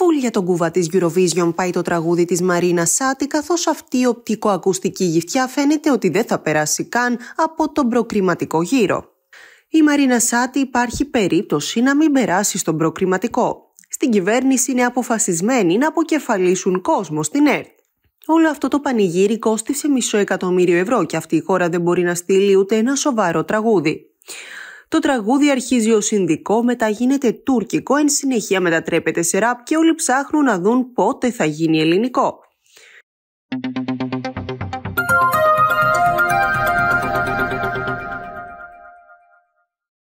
Φουλ για τον κουβά της Eurovision πάει το τραγούδι της Μαρίνα Σάτι, καθώς αυτή η οπτικοακουστική γυφτιά φαίνεται ότι δεν θα περάσει καν από τον προκριματικό γύρο. Η Μαρίνα Σάτι υπάρχει περίπτωση να μην περάσει στον προκριματικό. Στην κυβέρνηση είναι αποφασισμένοι να αποκεφαλίσουν κόσμο στην ΕΡΤ. Όλο αυτό το πανηγύρι κόστησε μισό εκατομμύριο ευρώ και αυτή η χώρα δεν μπορεί να στείλει ούτε ένα σοβαρό τραγούδι. Το τραγούδι αρχίζει ως Ινδικό, μετά γίνεται Τούρκικο, εν συνεχεία μετατρέπεται σε ραπ και όλοι ψάχνουν να δουν πότε θα γίνει ελληνικό.